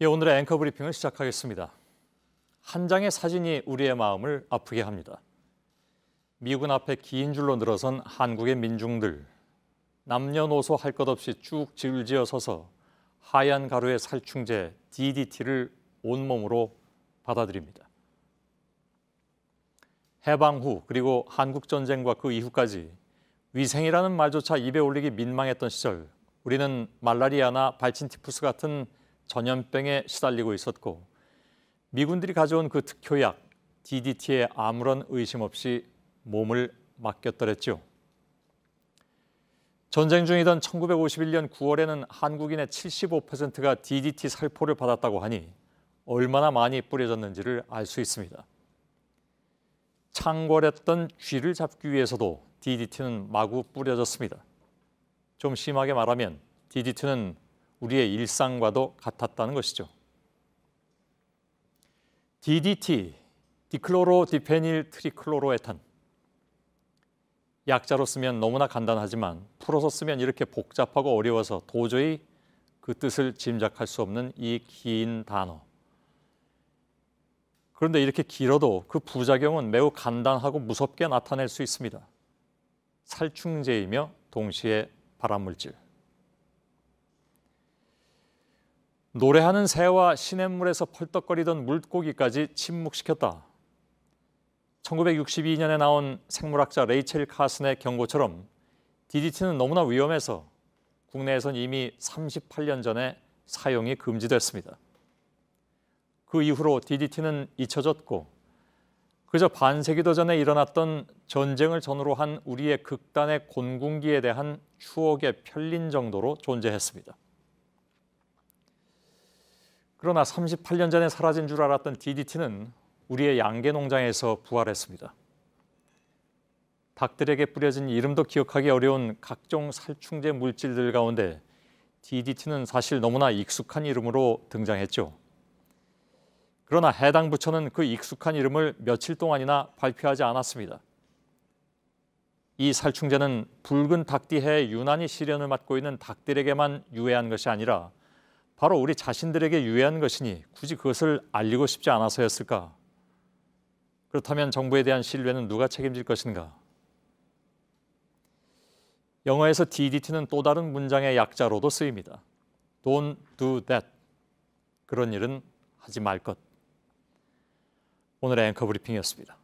예, 오늘의 앵커 브리핑을 시작하겠습니다. 한 장의 사진이 우리의 마음을 아프게 합니다. 미군 앞에 긴 줄로 늘어선 한국의 민중들. 남녀노소 할 것 없이 쭉 질지어 서서 하얀 가루의 살충제 DDT를 온몸으로 받아들입니다. 해방 후 그리고 한국전쟁과 그 이후까지 위생이라는 말조차 입에 올리기 민망했던 시절 우리는 말라리아나 발진티푸스 같은 전염병에 시달리고 있었고 미군들이 가져온 그 특효약 DDT에 아무런 의심 없이 몸을 맡겼더랬죠. 전쟁 중이던 1951년 9월에는 한국인의 75%가 DDT 살포를 받았다고 하니 얼마나 많이 뿌려졌는지를 알 수 있습니다. 창궐했던 쥐를 잡기 위해서도 DDT는 마구 뿌려졌습니다. 좀 심하게 말하면 DDT는 우리의 일상과도 같았다는 것이죠. DDT, 디클로로 디페닐 트리클로로에탄. 약자로 쓰면 너무나 간단하지만 풀어서 쓰면 이렇게 복잡하고 어려워서 도저히 그 뜻을 짐작할 수 없는 이 긴 단어. 그런데 이렇게 길어도 그 부작용은 매우 간단하고 무섭게 나타낼 수 있습니다. 살충제이며 동시에 발암물질. 노래하는 새와 시냇물에서 펄떡거리던 물고기까지 침묵시켰다. 1962년에 나온 생물학자 레이첼 카슨의 경고처럼 DDT는 너무나 위험해서 국내에선 이미 38년 전에 사용이 금지됐습니다. 그 이후로 DDT는 잊혀졌고 그저 반세기 더 전에 일어났던 전쟁을 전후로 한 우리의 극단의 곤궁기에 대한 추억의 편린 정도로 존재했습니다. 그러나 38년 전에 사라진 줄 알았던 DDT는 우리의 양계 농장에서 부활했습니다. 닭들에게 뿌려진 이름도 기억하기 어려운 각종 살충제 물질들 가운데 DDT는 사실 너무나 익숙한 이름으로 등장했죠. 그러나 해당 부처는 그 익숙한 이름을 며칠 동안이나 발표하지 않았습니다. 이 살충제는 붉은 닭띠해에 유난히 시련을 맡고 있는 닭들에게만 유해한 것이 아니라 바로 우리 자신들에게 유해한 것이니 굳이 그것을 알리고 싶지 않아서였을까? 그렇다면 정부에 대한 신뢰는 누가 책임질 것인가? 영어에서 DDT는 또 다른 문장의 약자로도 쓰입니다. Don't do that. 그런 일은 하지 말 것. 오늘의 앵커 브리핑이었습니다.